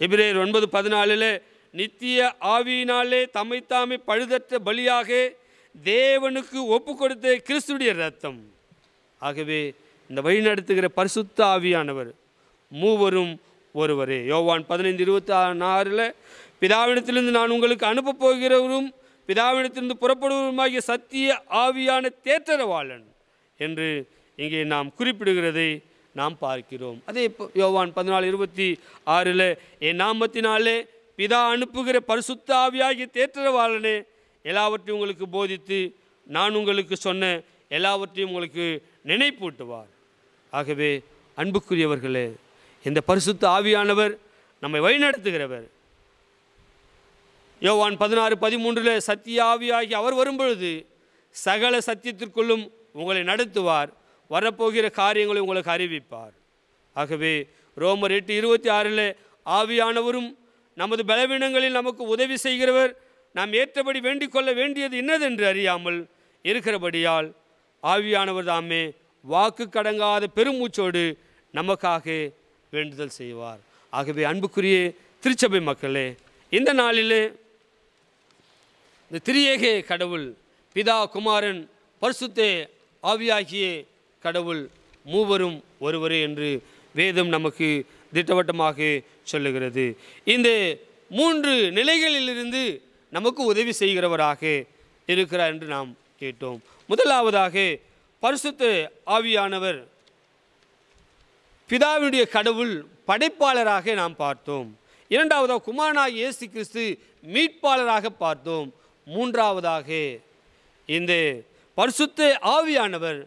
எபிரேர் ஒன்பது பதினாலில் நித்திய ஆவியினாலே தம்மைத்தாமை பழுதற்ற பலியாக தேவனுக்கு ஒப்பு கொடுத்த கிறிஸ்துடைய ரத்தம் ஆகவே இந்த வழி நடத்துகிற பரிசுத்த ஆவியானவர் மூவரும் ஒருவரே யோவான் பதினைந்து இருபத்தி ஆறில் பிதாவினத்திலிருந்து நான் உங்களுக்கு அனுப்பப் போகிறவரும் பிதாவிடத்திலிருந்து புறப்படுவதுமாகிய சத்திய ஆவியான தேற்றரவாளன் என்று இங்கே நாம் குறிப்பிடுகிறதை நாம் பார்க்கிறோம் அதே யோவான் பதினாலு இருபத்தி ஆறில் என் நாமத்தினாலே பிதா அனுப்புகிற பரிசுத்த ஆவியாகிய தேற்றரவாளனே எல்லாவற்றையும் உங்களுக்கு போதித்து நான் உங்களுக்கு சொன்ன எல்லாவற்றையும் உங்களுக்கு நினைப்பூட்டுவார் ஆகவே அன்புக்குரியவர்களே இந்த பரிசுத்த ஆவியானவர் நம்மை வழிநடத்துகிறவர் யோவான் பதினாறு பதிமூன்றில் சத்தியாவியாகி அவர் வரும்பொழுது சகல சத்தியத்திற்குள்ளும் உங்களை நடத்துவார் வரப்போகிற காரியங்களை உங்களுக்கு அறிவிப்பார் ஆகவே ரோமர் எட்டு இருபத்தி ஆறில் ஆவியானவரும் நமது பலவீனங்களில் நமக்கு உதவி செய்கிறவர் நாம் ஏற்றபடி வேண்டிக்கொள்ள வேண்டியது என்னதென்று அறியாமல் இருக்கிறபடியால் ஆவியானவர் தாமே வாக்கு கடங்காத பெருமூச்சோடு நமக்காக வேண்டுதல் செய்வார் ஆகவே அன்புக்குரிய திருச்சபை மக்களே இந்த நாளிலே இந்த திரியேகே கடவுள் பிதா குமாரன் பரிசுத்தே ஆவியாகிய கடவுள் மூவரும் ஒருவரே என்று வேதம் நமக்கு திட்டவட்டமாக சொல்லுகிறது இந்த மூன்று நிலைகளிலிருந்து நமக்கு உதவி செய்கிறவராக இருக்கிறார் என்று நாம் கேட்டோம் முதலாவதாக பரிசுத்த ஆவியானவர் பிதாவினுடைய கடவுள் படைப்பாளராக நாம் பார்த்தோம் இரண்டாவதாக குமாரனாக இயேசு கிறிஸ்து மீட்பாளராக பார்த்தோம் மூன்றாவதாக இந்த பரிசுத்த ஆவியானவர்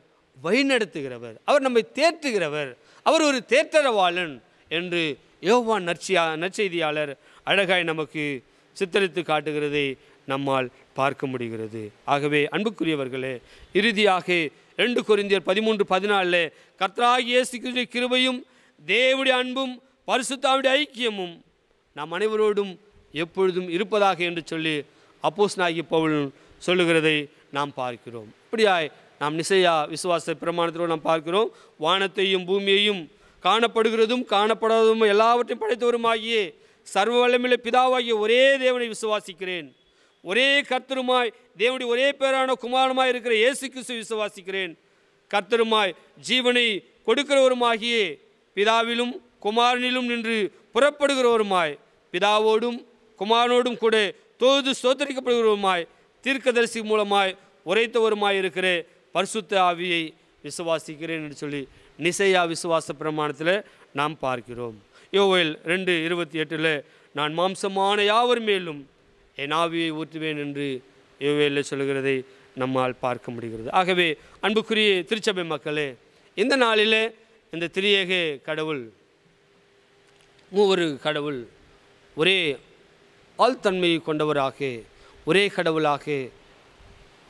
வழிநடத்துகிறவர் அவர் நம்மை தேற்றுகிறவர் அவர் ஒரு தேற்றரவாளன் என்று யோவான் நற்சியா நற்செய்தியாளர் அழகாய் நமக்கு சித்தரித்து காட்டுகிறதை நம்மால் பார்க்க முடிகிறது ஆகவே அன்புக்குரியவர்களே இறுதியாக ரெண்டு குறிந்தியர் பதிமூன்று பதினாலில் கர்த்தராகிய கிருஷ்ண கிருபையும் தேவடைய அன்பும் பரிசுத்தாவுடைய ஐக்கியமும் நாம் அனைவரோடும் எப்பொழுதும் இருப்பதாக என்று சொல்லி அப்போஸ் நாயகி பவுல் சொல்லுகிறதை நாம் பார்க்கிறோம் இப்படியாய் நாம் நிசையா விசுவாச பிரமாணத்திலோடு நாம் பார்க்கிறோம் வானத்தையும் பூமியையும் காணப்படுகிறதும் காணப்படாததும் எல்லாவற்றையும் படைத்தவருமாகிய சர்வ வல்லமில்ல பிதாவாகிய ஒரே தேவனை விசுவாசிக்கிறேன் ஒரே கர்த்தருமாய் தேவனுடைய ஒரே பேரான குமாரமாய் இருக்கிற இயேசு கிறிஸ்து விசுவாசிக்கிறேன் கர்த்தருமாய் ஜீவனை கொடுக்கிறவருமாகிய பிதாவிலும் குமாரனிலும் நின்று புறப்படுகிறவருமாய் பிதாவோடும் குமாரனோடும் கூட தொழுது சோதரிக்கப்படுகிறவருமாய் தீர்க்கதரிசி மூலமாய் உரைத்தவருமாய் இருக்கிற பரிசுத்த ஆவியை விசுவாசிக்கிறேன் என்று சொல்லி நிசையா விசுவாச பிரமாணத்தில் நாம் பார்க்கிறோம் யோவில் ரெண்டு இருபத்தி எட்டில் நான் மாம்சமான யாவர் மேலும் என் ஆவியை ஊற்றுவேன் என்று யோவேலில் சொல்கிறதை நம்மால் பார்க்க முடிகிறது ஆகவே அன்புக்குரிய திருச்சபை மக்களே இந்த நாளில் இந்த திரியேக கடவுள் மூவரு கடவுள் ஒரே ஆழ்த்தன்மையை கொண்டவராக ஒரே கடவுளாக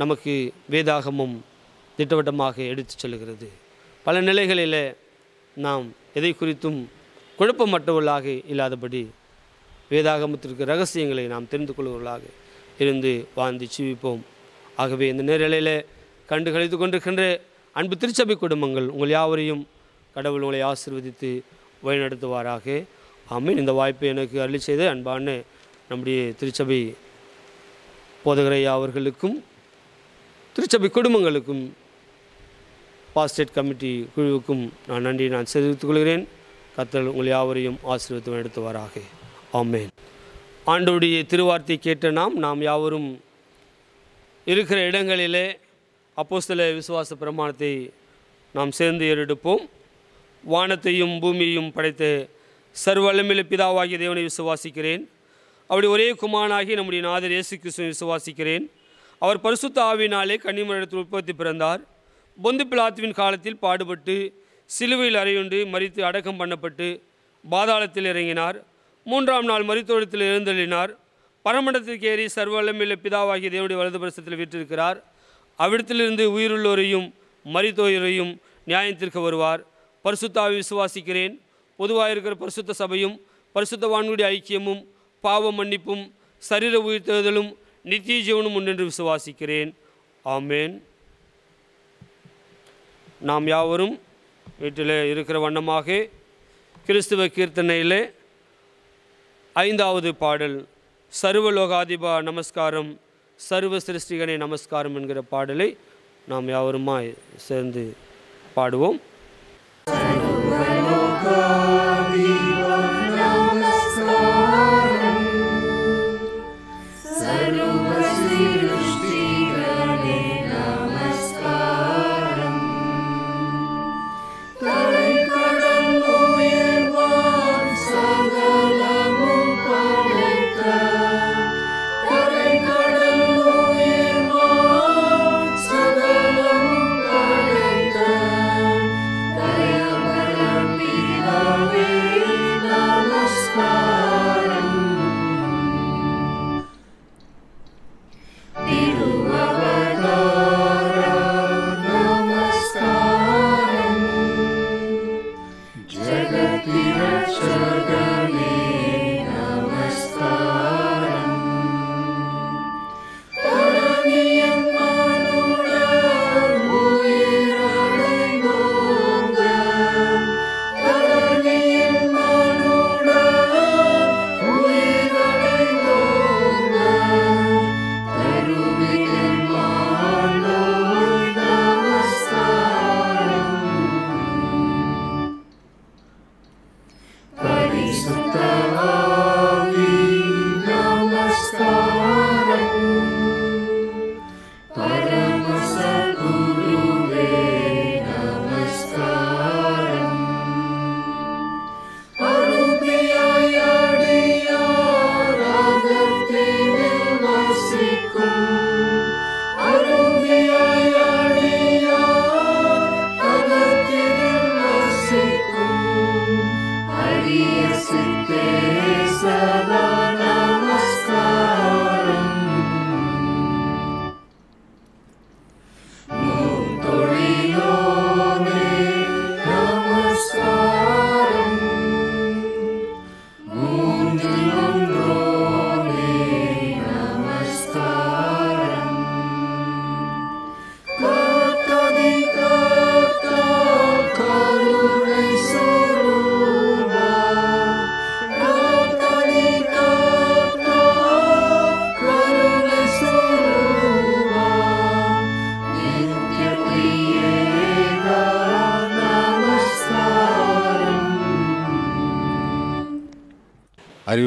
நமக்கு வேதாகமும் திட்டவட்டமாக எடுத்து செல்கிறது பல நிலைகளில் நாம் எதை குறித்தும் குழப்பமற்றவர்களாக இல்லாதபடி வேதாகமத்திற்கு ரகசியங்களை நாம் தெரிந்து கொள்வர்களாக இருந்து வாழ்ந்து சிவிப்போம் ஆகவே இந்த நேரலையில் கண்டு கழித்து கொண்டிருக்கின்ற அன்பு திருச்சபை குடும்பங்கள் உங்கள் யாவரையும் கடவுள் உங்களை ஆசிர்வதித்து வழிநடத்துவாராக ஆமீன் இந்த வாய்ப்பை எனக்கு அருளி செய்த அன்பான நம்முடைய திருச்சபை போதகரையா அவர்களுக்கும் திருச்சபை குடும்பங்களுக்கும் பாஸ்டேட் கமிட்டி குழுவுக்கும் நான் நன்றி நான் தெரிவித்துக் கொள்கிறேன் கத்தல் உங்கள் யாவரையும் ஆசீர்வத்தம் எடுத்துவாராக ஆமேன் ஆண்டோடைய திருவார்த்தை கேட்ட நாம் நாம் யாவரும் இருக்கிற இடங்களிலே அப்போ சில விசுவாச பிரமாணத்தை நாம் சேர்ந்து ஏறெடுப்போம் வானத்தையும் பூமியையும் படைத்த சர்வளமில பிதாவாகிய தேவனை விசுவாசிக்கிறேன் அப்படி ஒரே குமானாகி நம்முடைய நாதர் இயேசு கிருஷ்ணன் விசுவாசிக்கிறேன் அவர் பரிசுத்த ஆவினாலே கன்னிமரிடத்தில் உற்பத்தி பிறந்தார் பொந்து பிளாத்துவின் காலத்தில் பாடுபட்டு சிலுவையில் அறையுண்டு மறித்து அடக்கம் பண்ணப்பட்டு பாதாளத்தில் இறங்கினார் மூன்றாம் நாள் மருத்துவத்தில் எழுந்தள்ளினார் பரமண்டத்திற்கு ஏறி சர்வலமில்ல பிதாவாகிய தேவனுடைய வலது பிரசத்தில் வீற்றிருக்கிறார் அவ்விடத்திலிருந்து உயிருள்ளோரையும் மரித்தோரையும் நியாயத்திற்கு வருவார் பரிசுத்தாவை விசுவாசிக்கிறேன் பொதுவாக இருக்கிற பரிசுத்த சபையும் வான்குடி ஐக்கியமும் பாவ மன்னிப்பும் சரீர உயிர்த்தெழுதலும் நித்திய ஜீவனும் உண்டென்று விசுவாசிக்கிறேன் ஆமேன் நாம் யாவரும் வீட்டில் இருக்கிற வண்ணமாக கிறிஸ்துவ கீர்த்தனையிலே ஐந்தாவது பாடல் சர்வலோகாதிபா நமஸ்காரம் சர்வ சிருஷ்டிகனை நமஸ்காரம் என்கிற பாடலை நாம் யாவருமா சேர்ந்து பாடுவோம்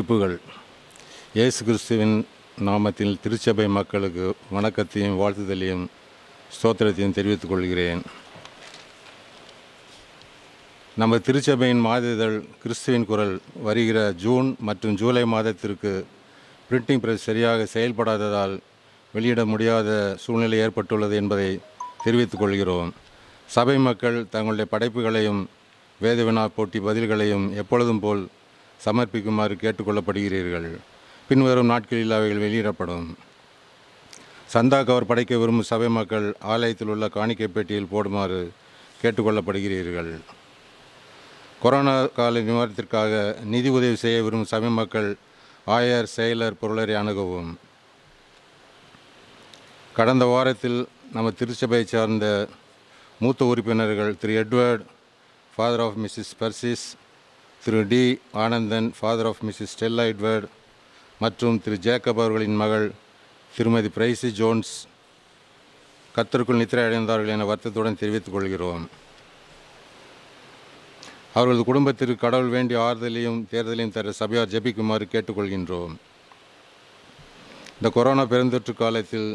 குறிப்புகள் இயேசு கிறிஸ்துவின் நாமத்தில் திருச்சபை மக்களுக்கு வணக்கத்தையும் வாழ்த்துதலையும் ஸ்தோத்திரத்தையும் தெரிவித்துக் கொள்கிறேன் நம்ம திருச்சபையின் மாத இதழ் கிறிஸ்துவின் குரல் வருகிற ஜூன் மற்றும் ஜூலை மாதத்திற்கு பிரிண்டிங் பிரஸ் சரியாக செயல்படாததால் வெளியிட முடியாத சூழ்நிலை ஏற்பட்டுள்ளது என்பதை தெரிவித்துக் கொள்கிறோம் சபை மக்கள் தங்களுடைய படைப்புகளையும் வேதவினா போட்டி பதில்களையும் எப்பொழுதும் போல் சமர்ப்பிக்குமாறு கேட்டுக்கொள்ளப்படுகிறீர்கள் பின்வரும் நாட்களில் அவைகள் வெளியிடப்படும் சந்தா கவர் படைக்க விரும்பும் சபை மக்கள் ஆலயத்தில் உள்ள காணிக்கை பெட்டியில் போடுமாறு கேட்டுக்கொள்ளப்படுகிறீர்கள் கொரோனா கால நிவாரணத்திற்காக நிதி உதவி செய்ய விரும்பும் சபை மக்கள் ஆயர் செயலர் பொருளரை அணுகவும் கடந்த வாரத்தில் நம்ம திருச்சபையை சார்ந்த மூத்த உறுப்பினர்கள் திரு Edward father of Mrs Persis திரு D Anandan father of Mrs Stella Edward மற்றும் திரு ஜேக்கப் அவர்களின் மகள் திருமதி பிரைசி ஜோன்ஸ் கத்தருக்குள் நித்திரை அடைந்தார்கள் என வருத்தத்துடன் தெரிவித்துக் கொள்கிறோம் அவர்களது குடும்பத்திற்கு கடவுள் வேண்டிய ஆறுதலையும் தேர்தலையும் தர சபையார் ஜெபிக்குமாறு கேட்டுக்கொள்கின்றோம் இந்த கொரோனா பெருந்தொற்று காலத்தில்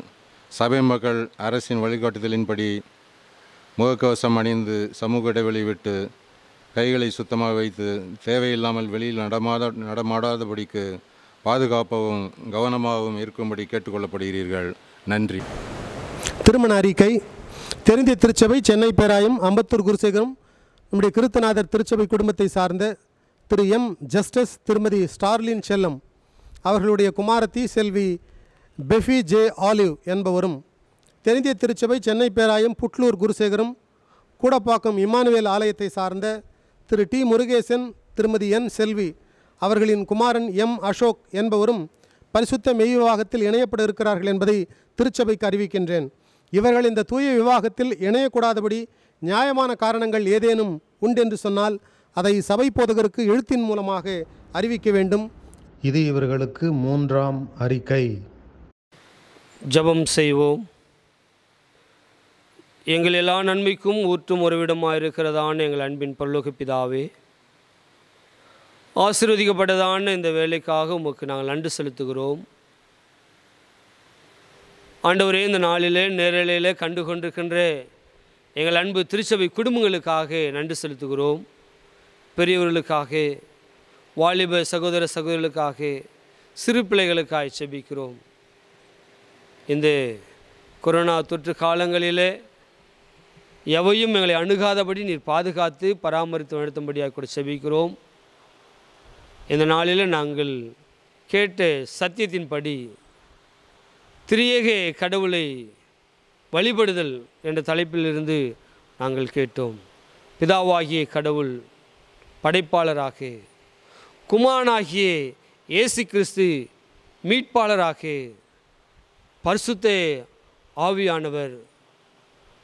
சபை மக்கள் அரசின் வழிகாட்டுதலின்படி முகக்கவசம் அணிந்து சமூக இடைவெளி விட்டு கைகளை சுத்தமாக வைத்து தேவையில்லாமல் வெளியில் நடமாத நடமாடாதபடிக்கு பாதுகாப்பாகவும் கவனமாகவும் இருக்கும்படி கேட்டுக்கொள்ளப்படுகிறீர்கள் நன்றி திருமண அறிக்கை தெரிந்த திருச்சபை சென்னை பேராயம் அம்பத்தூர் குருசேகரம் நம்முடைய கிருத்தநாதர் திருச்சபை குடும்பத்தை சார்ந்த திரு எம் ஜஸ்டிஸ் திருமதி ஸ்டார்லின் செல்லம் அவர்களுடைய குமாரத்தி செல்வி பெஃபி ஜே ஆலிவ் என்பவரும் தெரிந்திய திருச்சபை சென்னை பேராயம் புட்லூர் குருசேகரும் கூடப்பாக்கம் இமானுவேல் ஆலயத்தை சார்ந்த திரு டி முருகேசன் திருமதி என் செல்வி அவர்களின் குமாரன் எம் அசோக் என்பவரும் பரிசுத்த மெய் விவாகத்தில் இணையப்பட இருக்கிறார்கள் என்பதை திருச்சபைக்கு அறிவிக்கின்றேன் இவர்கள் இந்த தூய விவாகத்தில் இணையக்கூடாதபடி நியாயமான காரணங்கள் ஏதேனும் உண்டென்று சொன்னால் அதை சபை போதகருக்கு எழுத்தின் மூலமாக அறிவிக்க வேண்டும் இது இவர்களுக்கு மூன்றாம் அறிக்கை ஜபம் செய்வோம் எங்கள் எல்லா நன்மைக்கும் ஊற்றும் உறவிடமாக எங்கள் அன்பின் பல்லுக பிதாவே ஆசீர்வதிக்கப்பட்டதான இந்த வேலைக்காக உமக்கு நாங்கள் நன்றி செலுத்துகிறோம் ஆண்டவரே இந்த நாளிலே நேரலையிலே கண்டு கொண்டிருக்கின்ற எங்கள் அன்பு திருச்சபை குடும்பங்களுக்காக நன்றி செலுத்துகிறோம் பெரியவர்களுக்காக வாலிப சகோதர சகோதரர்களுக்காக சிறு பிள்ளைகளுக்காக செபிக்கிறோம் இந்த கொரோனா தொற்று காலங்களிலே எவையும் எங்களை அணுகாதபடி நீர் பாதுகாத்து பராமரித்து நடத்தும்படியாக கூட செபிக்கிறோம் இந்த நாளில் நாங்கள் கேட்ட சத்தியத்தின்படி திரியகே கடவுளை வழிபடுதல் என்ற தலைப்பிலிருந்து நாங்கள் கேட்டோம் பிதாவாகிய கடவுள் படைப்பாளராக குமானாகிய இயேசு கிறிஸ்து மீட்பாளராக பரிசுத்த ஆவியானவர்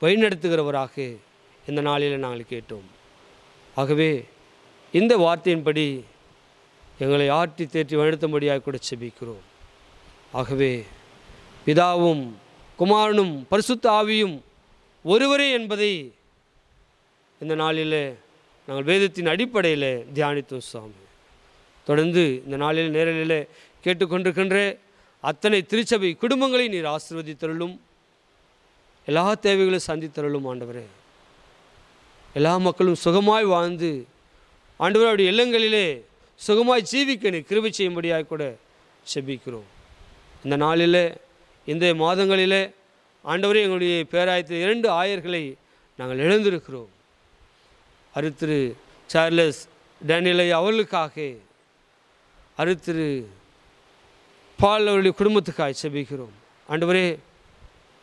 வழிநடத்துகிறவராக இந்த நாளில் நாங்கள் கேட்டோம் ஆகவே இந்த வார்த்தையின்படி எங்களை ஆற்றி தேற்றி வழிநடத்தும்படியாக கூட செபிக்கிறோம் ஆகவே பிதாவும் குமாரனும் பரிசுத்த ஆவியும் ஒருவரே என்பதை இந்த நாளில் நாங்கள் வேதத்தின் அடிப்படையில் தியானித்தோம் சுவாமி தொடர்ந்து இந்த நாளில் நேரலில் கேட்டுக்கொண்டிருக்கின்ற அத்தனை திருச்சபை குடும்பங்களை நீர் ஆசிர்வதித்தருளும் எல்லா தேவைகளும் சந்தித்தருளும் ஆண்டவர் எல்லா மக்களும் சுகமாய் வாழ்ந்து ஆண்டவர் அவருடைய இல்லங்களிலே சுகமாய் ஜீவிக்கணும் கிருபி செய்யும்படியாக கூட செபிக்கிறோம் இந்த நாளில் இந்த மாதங்களில் ஆண்டவரே எங்களுடைய பேராயத்தில் இரண்டு ஆயர்களை நாங்கள் எழுந்திருக்கிறோம் அருத்திரு சார்லஸ் டேனியலை அவர்களுக்காக அருத்திரு பால் அவருடைய குடும்பத்துக்காக செபிக்கிறோம் ஆண்டவரே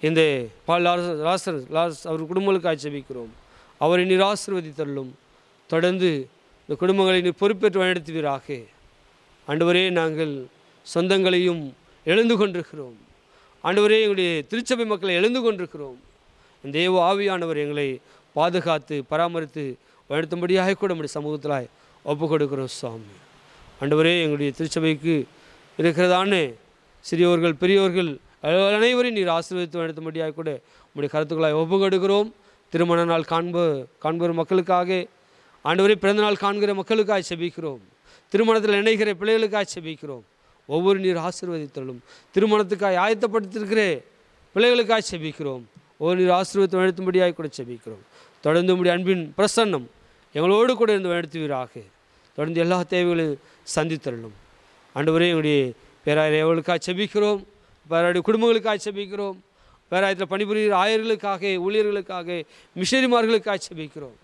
இந்த பால் லாசர் லாஸ் அவர் குடும்பங்களுக்கு ஆட்சேபிக்கிறோம் அவரை நீர் தள்ளும் தொடர்ந்து இந்த குடும்பங்களை நீர் பொறுப்பேற்று வழிநடத்துவீராக ஆண்டவரே நாங்கள் சொந்தங்களையும் எழுந்து கொண்டிருக்கிறோம் ஆண்டவரே எங்களுடைய திருச்சபை மக்களை எழுந்து கொண்டிருக்கிறோம் இந்த ஏவோ ஆவியானவர் எங்களை பாதுகாத்து பராமரித்து வழிநடத்தும்படியாக கூட நம்முடைய சமூகத்தில் ஒப்பு கொடுக்கிறோம் சுவாமி ஆண்டவரே எங்களுடைய திருச்சபைக்கு இருக்கிறதான சிறியவர்கள் பெரியவர்கள் அனைவரையும் நீர் ஆசீர்வதித்து நடத்தும்படியாக கூட உங்களுடைய கருத்துக்களாக ஒப்பு கொடுக்கிறோம் திருமண நாள் காண்பு காண்பர் மக்களுக்காக ஆண்டவரை நாள் காண்கிற மக்களுக்காக செபிக்கிறோம் திருமணத்தில் இணைகிற பிள்ளைகளுக்காக செபிக்கிறோம் ஒவ்வொரு நீர் ஆசீர்வதித்தலும் திருமணத்துக்காக ஆயத்தப்படுத்திருக்கிற பிள்ளைகளுக்காக செபிக்கிறோம் ஒவ்வொரு நீர் ஆசீர்வத்தை நடத்தும்படியாக கூட செபிக்கிறோம் தொடர்ந்து உங்களுடைய அன்பின் பிரசன்னம் எங்களோடு கூட இருந்து நடத்துவீராக தொடர்ந்து எல்லா தேவைகளையும் சந்தித்தரலும் ஆண்டு எங்களுடைய பேராயர் எவளுக்காக செபிக்கிறோம் குடும்பங்களுக்கு குடும்பங்களுக்காக வேறு இதில் பணிபுரிகிற ஆயர்களுக்காக ஊழியர்களுக்காக மிஷரிமார்களுக்காக செபிக்கிறோம்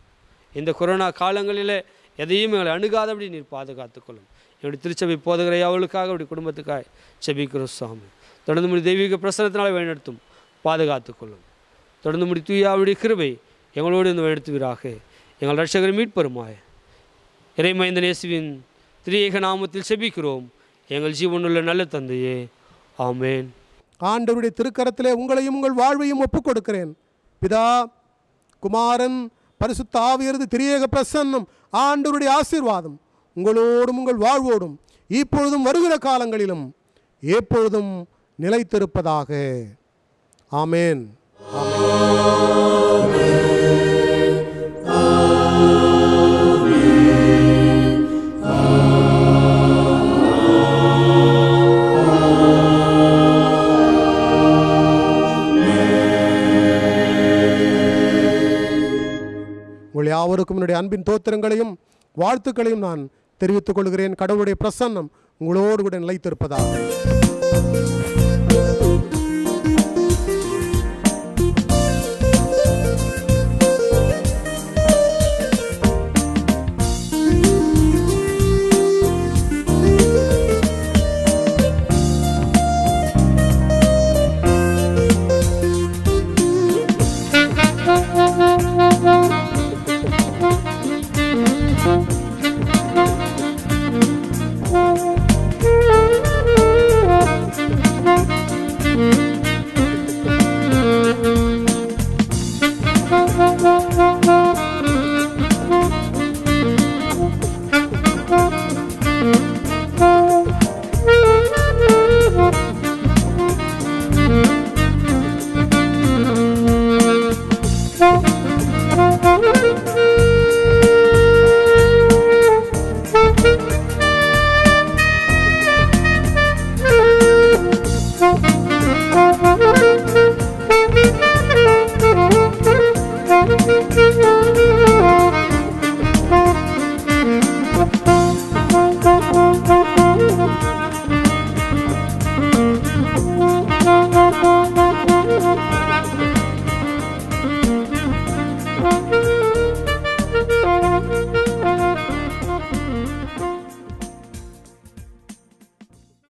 இந்த கொரோனா காலங்களில் எதையும் எங்களை அணுகாதபடி நீர் பாதுகாத்துக்கொள்ளும் என்னுடைய திருச்சபை போதகிற அவளுக்காக அப்படி குடும்பத்துக்காக செபிக்கிறோம் சுவாமி தொடர்ந்து முடி தெய்வீக பிரசனத்தினால் வழிநடத்தும் பாதுகாத்துக்கொள்ளும் தொடர்ந்து முடி தூயாவுடைய கிருபை எங்களோடு இந்த வழிநடத்துவீராக எங்கள் ரட்சகரை மீட்பெருமாய் இறைமைந்தன் நேசுவின் திரியேக நாமத்தில் செபிக்கிறோம் எங்கள் ஜீவனுள்ள நல்ல தந்தையே ஆமேன் ஆண்டவருடைய திருக்கரத்திலே உங்களையும் உங்கள் வாழ்வையும் ஒப்புக் கொடுக்கிறேன் பிதா குமாரன் பரிசுத்த ஆவியது திரியேக பிரசன்னம் ஆண்டவருடைய ஆசீர்வாதம் உங்களோடும் உங்கள் வாழ்வோடும் இப்பொழுதும் வருகிற காலங்களிலும் எப்பொழுதும் நிலைத்திருப்பதாக ஆமேன் ஆமேன் யாவருக்கும் என்னுடைய அன்பின் தோத்திரங்களையும் வாழ்த்துக்களையும் நான் தெரிவித்துக் கொள்கிறேன் கடவுளுடைய பிரசன்னம் உங்களோடு கூட நிலைத்திருப்பதாக